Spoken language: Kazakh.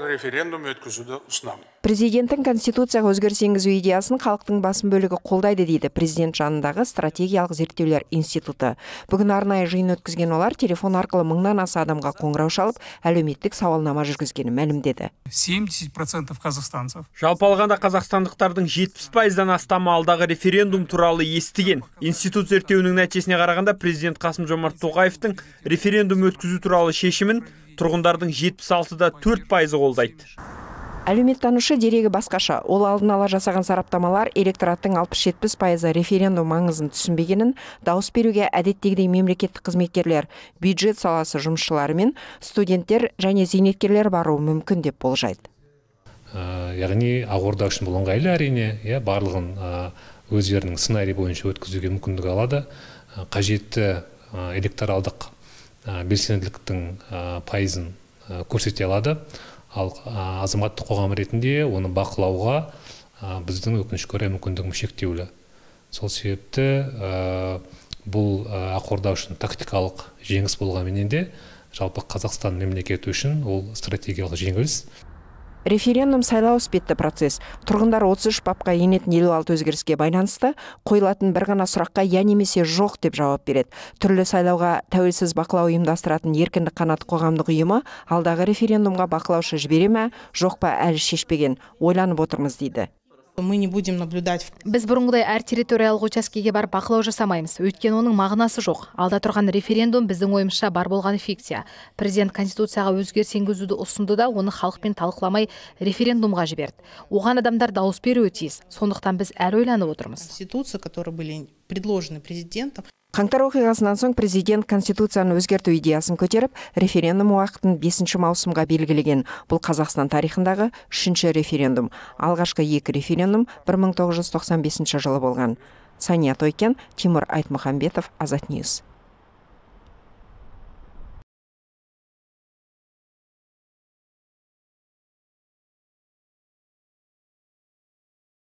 референдум өткізуді ұсынамын президенттің конституцияға өзгеріс енгізу идеясын халықтың басым бөлігі қолдайды дейді президент жанындағы стратегиялық зерттеулер институты бүгін арнайы жиын өткізген олар телефон арқылы мыңнан аса адамға қоңырау шалып әлеуметтік сауалнама жүргізгенін мәлімдеді 70 процентов казахстанцев жалпы алғанда қазақстандықтардың жетпіс пайыздан астамы алдағы референдум туралы естіген институт зерттеуінің нәтижесіне қарағанда президент қасым жомарт тоқаевтың референдум өткізу туралы шешімін тұрғындардың 76-да төрт пайызы қолдайды әлеуметтанушы дерегі басқаша ол алдын ала жасаған сараптамалар электораттың 60-70 пайызы референдум маңызын түсінбегенін дауыс беруге әдеттегідей мемлекеттік қызметкерлер бюджет саласы жұмысшылары мен студенттер және зейнеткерлер баруы мүмкін деп болжайды ә, яғни ақорда үшін бұл ыңғайлы әрине иә барлығын ә, өздерінің сценарий бойынша өткізуге мүмкіндік алады ә, қажетті электоралдық белсенділіктің пайызын көрсете алады ал азаматтық қоғам ретінде оны бақылауға біздің өкінішке орай мүмкіндігіміз шектеулі сол себепті бұл ақорда үшін тактикалық жеңіс болғанменен де жалпы қазақстан мемлекеті үшін ол стратегиялық жеңіліс референдум сайлау іспетті процесс тұрғындар 33 бапқа енетін елу алты өзгеріске байланысты қойылатын бір ғана сұраққа я немесе жоқ деп жауап береді түрлі сайлауға тәуелсіз бақылау ұйымдастыратын еркіндік қанат қоғамдық ұйымы алдағы референдумға бақылаушы жібере ме жоқ па әлі шешпеген ойланып отырмыз дейді мы не будем наблюдать біз бұрынғыдай әр территориялық учаскеге барып бақылау жасамаймыз өйткені оның мағынасы жоқ алда тұрған референдум біздің ойымызша бар болған фикция президент конституцияға өзгеріс енгізуді ұсынды да оны халықпен талқыламай референдумға жіберді оған адамдар дауыс беруі тиіс сондықтан біз әлі ойланып отырмыз конституция которые были предложены президентом қаңтар оқиғасынан соң президент конституцияны өзгерту идеясын көтеріп референдум уақытын 5 маусымға белгілеген бұл қазақстан тарихындағы үшінші референдум алғашқы екі референдум 1995 жылы болған сания тойкен тимур айтмұхамбетов азат ньюс